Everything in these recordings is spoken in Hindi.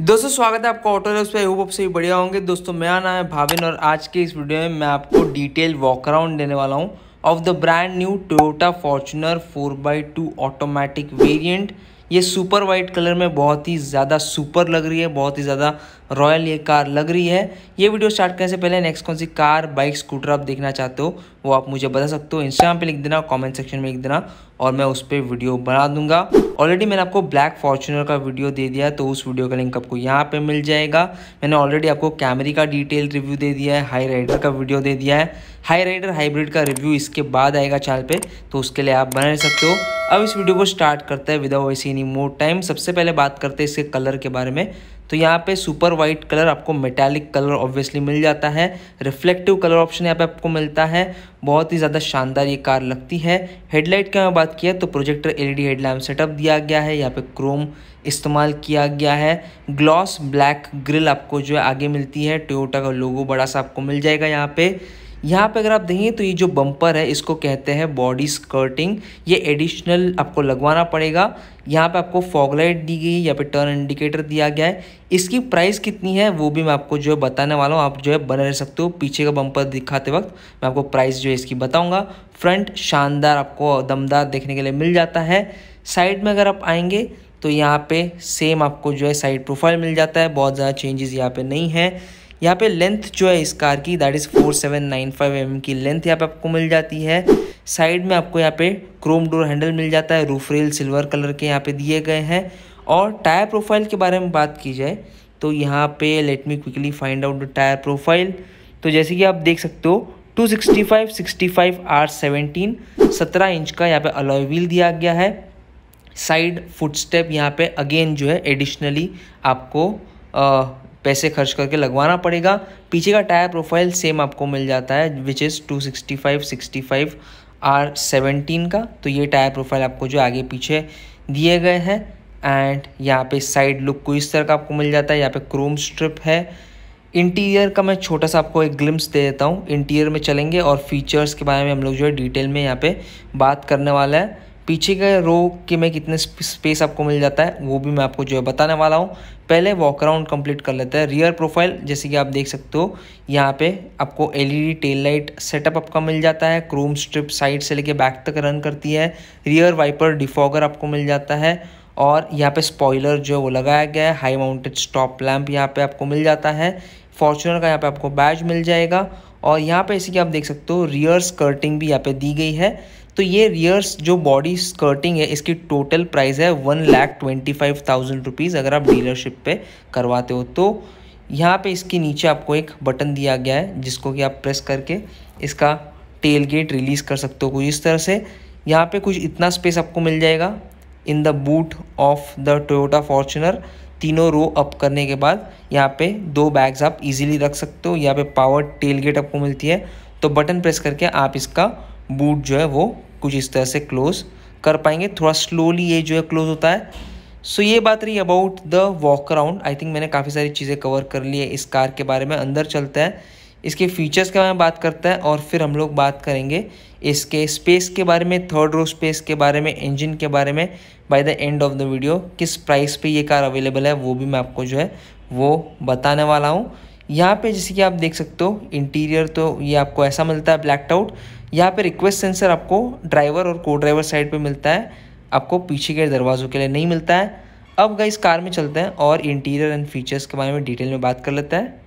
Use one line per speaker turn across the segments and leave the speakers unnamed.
दोस्तों स्वागत है आपका ऑटो रेस पे होप आप सभी बढ़िया होंगे दोस्तों मेरा नाम है भाविन और आज के इस वीडियो में मैं आपको डिटेल वॉक अराउंड देने वाला हूँ of the brand new Toyota Fortuner 4x2 automatic variant ये सुपर वाइट कलर में बहुत ही ज़्यादा सुपर लग रही है बहुत ही ज़्यादा रॉयल ये कार लग रही है ये वीडियो स्टार्ट करने से पहले नेक्स्ट कौन सी कार बाइक स्कूटर आप देखना चाहते हो वो आप मुझे बता सकते हो इंस्टाग्राम पे लिख देना कमेंट सेक्शन में लिख देना और मैं उस पर वीडियो बना दूंगा ऑलरेडी मैंने आपको ब्लैक फॉर्चुनर का वीडियो दे दिया तो उस वीडियो का लिंक आपको यहाँ पर मिल जाएगा मैंने ऑलरेडी आपको कैमरे का डिटेल रिव्यू दे दिया है हाई राइडर का वीडियो दे दिया है हाई राइडर हाइब्रिड का रिव्यू इसके बाद आएगा चैनल पर तो उसके लिए आप बना सकते हो अब इस वीडियो को स्टार्ट करते हैं विदाउट एसी एनी मोर टाइम सबसे पहले बात करते हैं इसके कलर के बारे में तो यहाँ पे सुपर वाइट कलर आपको मेटालिक कलर ऑब्वियसली मिल जाता है रिफ्लेक्टिव कलर ऑप्शन यहाँ पे आपको मिलता है बहुत ही ज़्यादा शानदार ये कार लगती है हेडलाइट की मैं बात किया तो प्रोजेक्टर एलईडी हेडलैम्प सेटअप दिया गया है यहाँ पे क्रोम इस्तेमाल किया गया है ग्लॉस ब्लैक ग्रिल आपको जो है आगे मिलती है टोयोटा का लोगो बड़ा सा आपको मिल जाएगा यहाँ पे यहाँ पे अगर आप देखें तो ये जो बम्पर है इसको कहते हैं बॉडी स्कर्टिंग ये एडिशनल आपको लगवाना पड़ेगा यहाँ पे आपको फॉगलाइट दी गई है यहाँ पे टर्न इंडिकेटर दिया गया है इसकी प्राइस कितनी है वो भी मैं आपको जो है बताने वाला हूँ आप जो है बने रह सकते हो पीछे का बम्पर दिखाते वक्त मैं आपको प्राइस जो है इसकी बताऊँगा फ्रंट शानदार आपको दमदार देखने के लिए मिल जाता है साइड में अगर आप आएंगे तो यहाँ पे सेम आपको जो है साइड प्रोफाइल मिल जाता है बहुत ज़्यादा चेंजेस यहाँ पे नहीं है यहाँ पे लेंथ जो है इस कार की that is four seven nine five M की लेंथ यहाँ पे आपको मिल जाती है साइड में आपको यहाँ पे क्रोम डोर हैंडल मिल जाता है रूफ रेल सिल्वर कलर के यहाँ पे दिए गए हैं और टायर प्रोफाइल के बारे में बात की जाए तो यहाँ पे let me quickly find out the tyre profile तो जैसे कि आप देख सकते हो 265 65 R17 17 इंच का यहाँ पे अलॉय व्हील दिया गया है साइड फुटस्टेप यहाँ पे अगेन जो है एडिशनली आपको पैसे खर्च करके लगवाना पड़ेगा पीछे का टायर प्रोफाइल सेम आपको मिल जाता है which is two sixty five sixty five R seventeen का तो ये टायर प्रोफाइल आपको जो आगे पीछे दिए गए हैं एंड यहाँ पे साइड लुक को इस तरह का आपको मिल जाता है यहाँ पे क्रोम स्ट्रिप है इंटीरियर का मैं छोटा सा आपको एक ग्लिम्स दे देता हूँ इंटीरियर में चलेंगे और फीचर्स के बारे में हम लोग जो है डिटेल में यहाँ पे बात करने वाला है पीछे के रो के में कितने स्पेस आपको मिल जाता है वो भी मैं आपको जो है बताने वाला हूँ पहले वॉक राउंड कंप्लीट कर लेते हैं रियर प्रोफाइल जैसे कि आप देख सकते हो यहाँ पे आपको एलईडी टेल लाइट सेटअप आपका मिल जाता है क्रोम स्ट्रिप साइड से लेके बैक तक रन करती है रियर वाइपर डिफॉगर आपको मिल जाता है और यहाँ पे स्पॉयलर जो है वो लगाया गया है हाई माउंटेड स्टॉप लैम्प यहाँ पे आपको मिल जाता है फॉर्चुनर का यहाँ पे आपको बैज मिल जाएगा और यहाँ पे ऐसे कि आप देख सकते हो रियर स्कर्टिंग भी यहाँ पे दी गई है तो ये रियर्स जो बॉडी स्कर्टिंग है इसकी टोटल प्राइस है one lakh twenty five thousand rupees अगर आप डीलरशिप पे करवाते हो तो यहाँ पे इसके नीचे आपको एक बटन दिया गया है जिसको कि आप प्रेस करके इसका टेल गेट रिलीज़ कर सकते हो कुछ इस तरह से यहाँ पे कुछ इतना स्पेस आपको मिल जाएगा in the boot of the Toyota Fortuner तीनों रो अप करने के बाद यहाँ पे दो बैग्स आप इजीली रख सकते हो यहाँ पे पावर टेल गेट आपको मिलती है तो बटन प्रेस करके आप इसका बूट जो है वो कुछ इस तरह से क्लोज़ कर पाएंगे थोड़ा स्लोली ये जो है क्लोज़ होता है सो so, ये बात रही about the walk around I think मैंने काफ़ी सारी चीज़ें कवर कर ली है इस कार के बारे में अंदर चलता है इसके फीचर्स के बारे में बात करता है और फिर हम लोग बात करेंगे इसके स्पेस के बारे में थर्ड रो स्पेस के बारे में इंजन के बारे में by the end of the video किस प्राइस पे ये कार अवेलेबल है वो भी मैं आपको जो है वो बताने वाला हूँ यहाँ पे जैसे कि आप देख सकते हो इंटीरियर तो ये आपको ऐसा मिलता है ब्लैक आउट यहाँ पे रिक्वेस्ट सेंसर आपको ड्राइवर और को ड्राइवर साइड पे मिलता है आपको पीछे के दरवाज़ों के लिए नहीं मिलता है अब गई कार में चलते हैं और इंटीरियर एंड फीचर्स के बारे में डिटेल में बात कर लेते हैं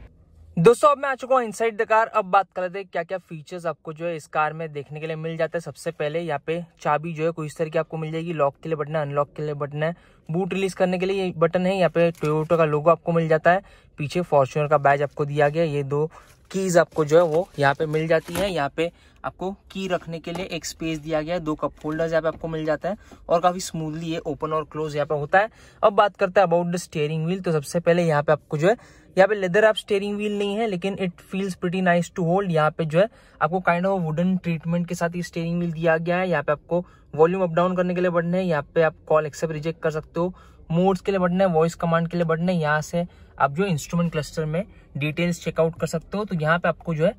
दोस्तों अब मैं आ चुका हूँ इनसाइड द कार अब बात कर लेते हैं क्या क्या फीचर्स आपको जो है इस कार में देखने के लिए मिल जाता है सबसे पहले यहाँ पे चाबी जो है कोई इस तरह की आपको मिल जाएगी लॉक के लिए बटन है अनलॉक के लिए बटन है बूट रिलीज करने के लिए ये बटन है यहाँ पे टोयोटो का लोगो आपको मिल जाता है पीछे फॉर्चुनर का बैज आपको दिया गया ये दो कीज़ आपको जो है वो यहाँ पे मिल जाती है यहाँ पे आपको की रखने के लिए एक स्पेस दिया गया है दो कप फोल्डर यहाँ पे आपको मिल जाता है और काफ़ी स्मूथली ये ओपन और क्लोज यहाँ पे होता है अब बात करते हैं अबाउट द स्टेयरिंग व्हील तो सबसे पहले यहाँ पे आपको जो है यहाँ पे लेदर आप स्टेयरिंग व्हील नहीं है लेकिन it feels pretty nice to hold यहाँ पे जो है आपको काइंड ऑफ वुडन ट्रीटमेंट के साथ ये स्टेयरिंग व्हील दिया गया है यहाँ पे आपको वॉल्यूम अप डाउन करने के लिए बढ़ने यहाँ पे आप कॉल एक्सेप्ट रिजेक्ट कर सकते हो मोड्स के लिए बढ़ना है वॉइस कमांड के लिए बढ़ने है यहाँ से आप जो इंस्ट्रूमेंट क्लस्टर में डिटेल्स चेकआउट कर सकते हो तो यहाँ पे आपको जो है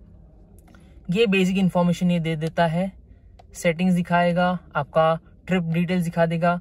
ये बेसिक इन्फॉर्मेशन ये दे देता है सेटिंग्स दिखाएगा आपका ट्रिप डिटेल्स दिखा देगा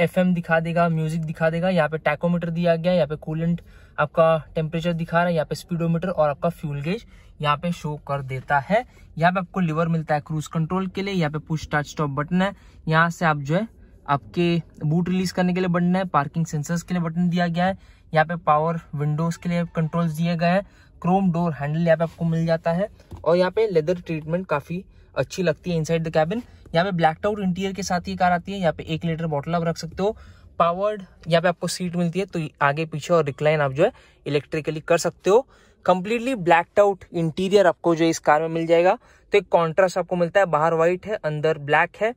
एफ दिखा देगा म्यूजिक दिखा देगा यहाँ पे टैकोमीटर दिया गया यहाँ पे कूलेंट आपका टेम्परेचर दिखा रहा है यहाँ पे स्पीडोमीटर और आपका फ्यूल गेज यहाँ पे शो कर देता है यहाँ पे आपको लिवर मिलता है क्रूज कंट्रोल के लिए यहाँ पे पुश स्टार्ट स्टॉप बटन है यहाँ से आप जो है आपके बूट रिलीज करने के लिए बटन है पार्किंग सेंसर्स के लिए बटन दिया गया है यहाँ पे पावर विंडोज के लिए कंट्रोल दिए गए हैं क्रोम डोर हैंडल यहाँ पे आपको मिल जाता है और यहाँ पे लेदर ट्रीटमेंट काफ़ी अच्छी लगती है इनसाइड द कैबिन यहाँ पे ब्लैक आउट इंटीरियर के साथ ही कार आती है यहाँ पे एक लीटर बॉटल आप रख सकते हो पावर्ड यहाँ पे आपको सीट मिलती है तो आगे पीछे और रिक्लाइन आप जो है इलेक्ट्रिकली कर सकते हो कम्प्लीटली ब्लैक आउट इंटीरियर आपको जो इस कार में मिल जाएगा तो एक कॉन्ट्रास्ट आपको मिलता है बाहर व्हाइट है अंदर ब्लैक है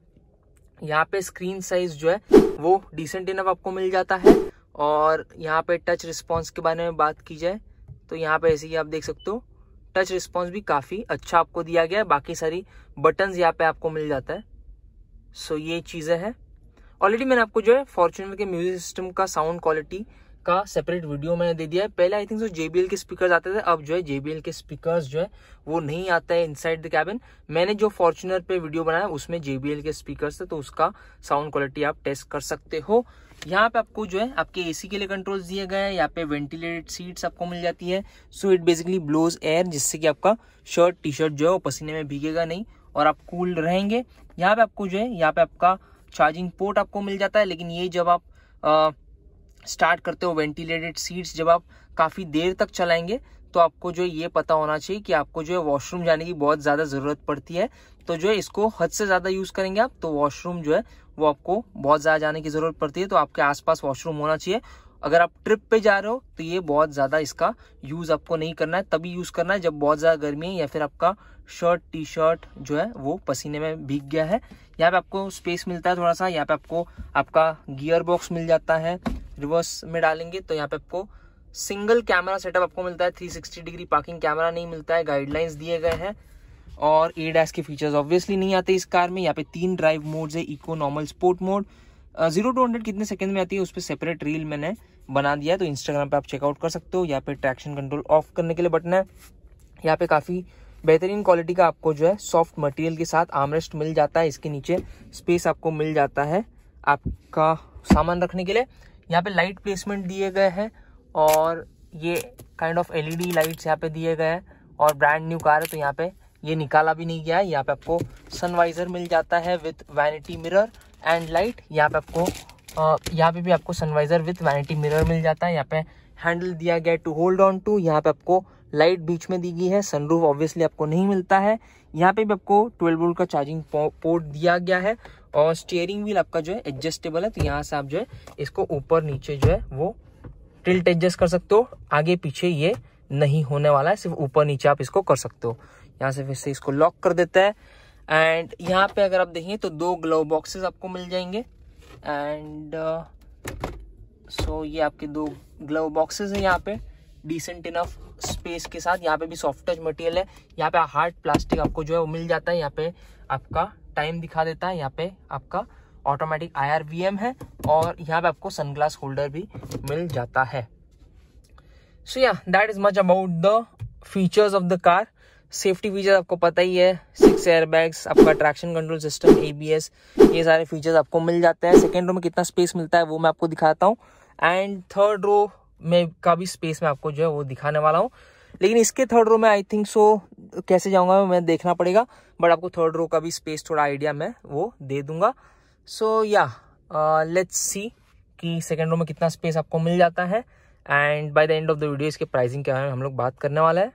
यहाँ पे स्क्रीन साइज जो है वो डिसेंट इनफ आपको मिल जाता है और यहाँ पे टच रिस्पॉन्स के बारे में बात की जाए तो यहाँ पे ऐसे ही आप देख सकते हो टच रिस्पॉन्स भी काफ़ी अच्छा आपको दिया गया है बाकी सारी बटन यहाँ पे आपको मिल जाता है सो so, ये चीज़ें हैं ऑलरेडी मैंने आपको जो है फॉर्चुनर के म्यूजिक सिस्टम का साउंड क्वालिटी का सेपरेट वीडियो मैंने दे दिया है पहले आई थिंक जो जेबीएल के स्पीकर आते थे अब जो है जेबीएल के स्पीकर जो है वो नहीं आता है इनसाइड द कैबिन मैंने जो फॉर्चुनर पे वीडियो बनाया उसमें जेबीएल के स्पीकर थे तो उसका साउंड क्वालिटी आप टेस्ट कर सकते हो यहाँ पे आपको जो है आपके एसी के लिए कंट्रोल्स दिए गए हैं यहाँ पे वेंटिलेटेड सीट्स आपको मिल जाती है so it basically blows air जिससे कि आपका शर्ट टी शर्ट जो है वो पसीने में भीगेगा नहीं और आप कूल रहेंगे यहाँ पे आपको जो है यहाँ पे आपका चार्जिंग पोर्ट आपको मिल जाता है लेकिन ये जब आप स्टार्ट करते हो वेंटिलेटेड सीट्स जब आप काफ़ी देर तक चलाएंगे तो आपको जो है ये पता होना चाहिए कि आपको जो है वॉशरूम जाने की बहुत ज़्यादा ज़रूरत पड़ती है तो जो है इसको हद से ज़्यादा यूज़ करेंगे आप तो वॉशरूम जो है वो आपको बहुत ज़्यादा जाने की ज़रूरत पड़ती है तो आपके आसपास वॉशरूम होना चाहिए अगर आप ट्रिप पे जा रहे हो तो ये बहुत ज़्यादा इसका यूज़ आपको नहीं करना है तभी यूज़ करना है जब बहुत ज़्यादा गर्मी है या फिर आपका शर्ट टी शर्ट जो है वो पसीने में भीग गया है यहाँ पे आपको स्पेस मिलता है थोड़ा सा यहाँ पे आपको आपका गियर बॉक्स मिल जाता है रिवर्स में डालेंगे तो यहाँ पे आपको सिंगल कैमरा सेटअप आपको मिलता है 360 डिग्री पार्किंग कैमरा नहीं मिलता है गाइडलाइंस दिए गए हैं और ए डैश के फीचर्स ऑब्वियसली नहीं आते इस कार में यहाँ पे तीन ड्राइव मोड्स है eco normal sport mode zero to hundred कितने सेकंड में आती है उस पर सेपरेट रील मैंने बना दिया है तो इंस्टाग्राम पे आप चेकआउट कर सकते हो यहाँ पे ट्रैक्शन कंट्रोल ऑफ करने के लिए बटन है यहाँ पे काफ़ी बेहतरीन क्वालिटी का आपको जो है सॉफ्ट मटेरियल के साथ आमरेस्ट मिल जाता है इसके नीचे स्पेस आपको मिल जाता है आपका सामान रखने के लिए यहाँ पे लाइट प्लेसमेंट दिए गए हैं और ये काइंड ऑफ एलईडी लाइट्स यहाँ पे दिए गए हैं और ब्रांड न्यू कार है तो यहाँ पे ये निकाला भी नहीं गया है यहाँ पे आपको सनवाइजर मिल जाता है with vanity mirror and light यहाँ पे आपको यहाँ पे भी आपको सनवाइजर विथ वैनिटी मिरर मिल जाता है यहाँ पे हैंडल दिया गया टू होल्ड ऑन टू यहाँ पे आपको लाइट बीच में दी गई है सनरूफ ऑब्वियसली आपको नहीं मिलता है यहाँ पे भी आपको 12 वोल्ट का चार्जिंग पोर्ट दिया गया है और स्टीयरिंग व्हील आपका जो है एडजस्टेबल है तो यहाँ से आप जो है इसको ऊपर नीचे जो है वो टिल्ट एडजस्ट कर सकते हो आगे पीछे ये नहीं होने वाला है सिर्फ ऊपर नीचे आप इसको कर सकते हो यहाँ से फिर से इसको लॉक कर देता है एंड यहाँ पे अगर आप देखें तो दो ग्लव बॉक्सेस आपको मिल जाएंगे एंड सो uh, ये आपके दो ग्लव बॉक्सेस हैं यहाँ पे डिसेंट इनफ स्पेस के साथ यहाँ पे भी सॉफ्ट टच मटेरियल है यहाँ पे हार्ड प्लास्टिक आपको जो है वो मिल जाता है यहाँ पे आपका टाइम दिखा देता है यहाँ पे आपका ऑटोमेटिक आई है और यहाँ पे आपको सनग्लास होल्डर भी मिल जाता है so yeah that is much about the features of the car safety feature आपको पता ही है सिक्स एयर बैग्स आपका ट्रैक्शन कंट्रोल सिस्टम ए ये सारे फीचर्स आपको मिल जाते हैं सेकेंड रो में कितना स्पेस मिलता है वो मैं आपको दिखाता हूँ एंड थर्ड रो में का भी स्पेस मैं आपको जो है वो दिखाने वाला हूँ लेकिन इसके थर्ड रो में आई थिंक सो कैसे जाऊंगा मैं देखना पड़ेगा बट आपको थर्ड रो का भी स्पेस थोड़ा आइडिया मैं वो दे दूंगा सो या लेट्स सी कि सेकेंड रो में कितना स्पेस आपको मिल जाता है and by the end of the video इसके प्राइसिंग के बारे में हम लोग बात करने वाला है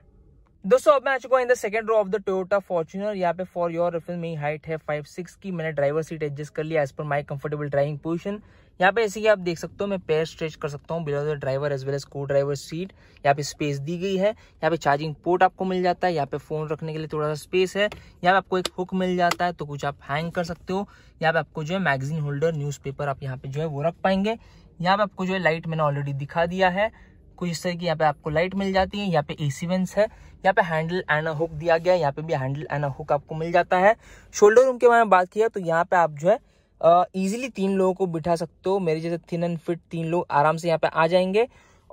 दोस्तों अब मैं आ चुका हूँ in the second row of the Toyota Fortuner यहाँ पे फॉर योर रिफिल मेरी हाइट है फाइव सिक्स की मैंने ड्राइवर सीट एडजस्ट कर लिया एज पर माई कंफर्टेबल ड्राइविंग पोजिशन यहाँ पे ऐसे ही आप देख सकते हो मैं पैर स्ट्रेच कर सकता हूँ below the driver as well as को ड्राइवर सीट यहाँ पे स्पेस दी गई है यहाँ पे चार्जिंग पोर्ट आपको मिल जाता है यहाँ पे फोन रखने के लिए थोड़ा सा स्पेस है यहाँ पे आपको एक हुक मिल जाता है तो कुछ आप हैंग कर सकते हो यहाँ पे आपको जो है मैगजीन होल्डर न्यूज आप यहाँ पे जो है वो रख पाएंगे यहाँ पे आपको जो है लाइट मैंने ऑलरेडी दिखा दिया है कुछ इस तरह की यहाँ पे आपको लाइट मिल जाती है यहाँ पे एसी वेंस है यहाँ पे हैंडल एंड हुक दिया गया है यहाँ पे भी हैंडल एंड हुक आपको मिल जाता है शोल्डर रूम के बारे में बात किया तो यहाँ पे आप जो है uh, तीन लोगों को बिठा सकते हो मेरे जैसे थिन एंड फिट तीन लोग आराम से यहाँ पे आ जाएंगे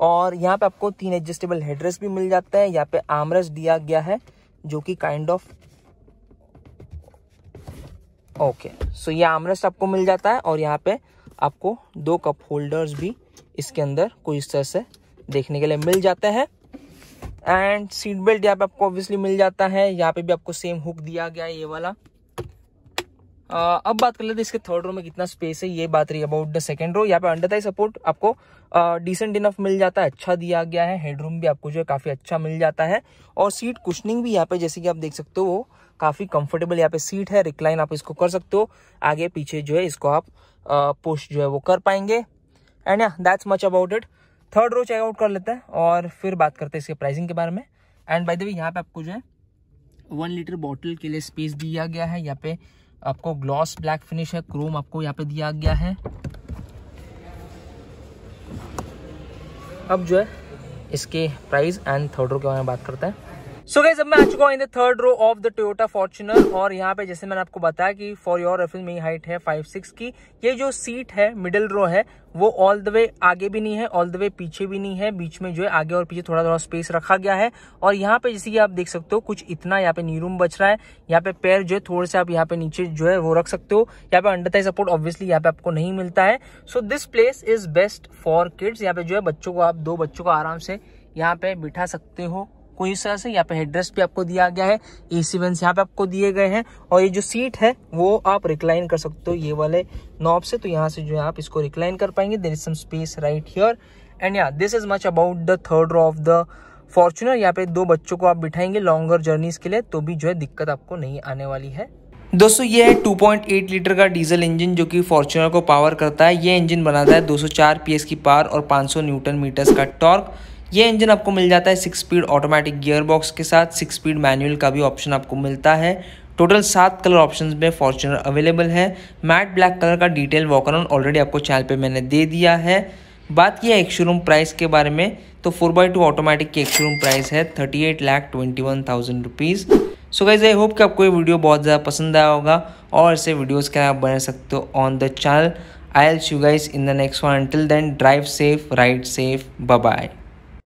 और यहाँ पे आपको तीन एडजस्टेबल हेडरेस भी मिल जाता है यहाँ पे आमरस दिया गया है जो कि काइंड ऑफ ओके सो ये आमरस आपको मिल जाता है और यहाँ पे आपको दो कप होल्डर्स भी इसके अंदर कोई इस तरह से देखने के लिए मिल जाते हैं एंड सीट बेल्ट यहाँ पे आपको ऑब्वियसली मिल जाता है यहाँ पे भी आपको सेम हुक दिया गया है ये वाला अब बात कर लेते हैं इसके थर्ड रो में कितना स्पेस है ये बात रही अबाउट द सेकेंड रो यहाँ पे अंडर दाई सपोर्ट आपको डिसेंट इनफ मिल जाता है अच्छा दिया गया है हेडरूम भी आपको जो है काफ़ी अच्छा मिल जाता है और सीट कुशनिंग भी यहाँ पे जैसे कि आप देख सकते हो वो काफ़ी कंफर्टेबल यहाँ पे सीट है रिक्लाइन आप इसको कर सकते हो आगे पीछे जो है इसको आप पुश जो है वो कर पाएंगे and yeah that's much about it third row check out कर लेते हैं और फिर बात करते हैं इसके प्राइसिंग के बारे में एंड बाई द यहाँ पे आपको जो है वन लीटर बॉटल के लिए स्पेस दिया गया है यहाँ पे आपको ग्लॉस ब्लैक फिनिश है क्रोम आपको यहाँ पे दिया गया है अब जो है इसके प्राइस एंड थर्डर के बारे में बात करते हैं सो गई अब मैं आ चुका हूँ in the third row of the Toyota Fortuner और यहाँ पे जैसे मैंने आपको बताया कि फॉर योर रेफरेंस मेरी हाइट है फाइव सिक्स की ये जो सीट है मिडिल रो है वो ऑल द वे आगे भी नहीं है ऑल द वे पीछे भी नहीं है बीच में जो है आगे और पीछे थोड़ा थोड़ा स्पेस रखा गया है और यहाँ पे जैसे कि आप देख सकते हो कुछ इतना यहाँ पे नीरूम बच रहा है यहाँ पे पैर जो है थोड़े से आप यहाँ पे नीचे जो है वो रख सकते हो यहाँ पे अंडर अंडरताई सपोर्ट ऑब्वियसली यहाँ पे आपको नहीं मिलता है so this place is best for kids यहाँ पे जो है बच्चों को आप दो बच्चों को आराम से यहाँ पे बिठा सकते हो कोई इस तरह से यहाँ पे हेड भी आपको दिया गया है ए सी वेंस यहाँ पे आपको दिए गए हैं और ये जो सीट है वो आप रिक्लाइन कर सकते हो ये वाले नॉब से तो यहाँ से जो है आप इसको रिक्लाइन कर पाएंगे there is some space right here and yeah this is much about the third row of the Fortuner यहाँ पे दो बच्चों को आप बिठाएंगे लॉन्गर जर्नीज के लिए तो भी जो है दिक्कत आपको नहीं आने वाली है दोस्तों ये है 2.8 लीटर का डीजल इंजन जो कि फॉर्चुनर को पावर करता है ये इंजन बनाता है 204 पीएस की पावर और 500 न्यूटन मीटर्स का टॉर्क ये इंजन आपको मिल जाता है six speed automatic gear box के साथ सिक्स स्पीड मैनुअल का भी ऑप्शन आपको मिलता है टोटल सात कलर ऑप्शंस में फॉर्चुनर अवेलेबल है मैट ब्लैक कलर का डिटेल वॉकर ऑन ऑलरेडी आपको चैनल पे मैंने दे दिया है बात किया एक शोरूम प्राइस के बारे में तो फोर बाई टू ऑटोमेटिक की एक शोरूम प्राइस है thirty eight lakh twenty one thousand rupees so guys I hope कि आपको ये वीडियो बहुत ज़्यादा पसंद आया होगा और ऐसे वीडियोज के आप बना सकते हो on the channel I'll you guys in the next one till then drive safe ride safe bye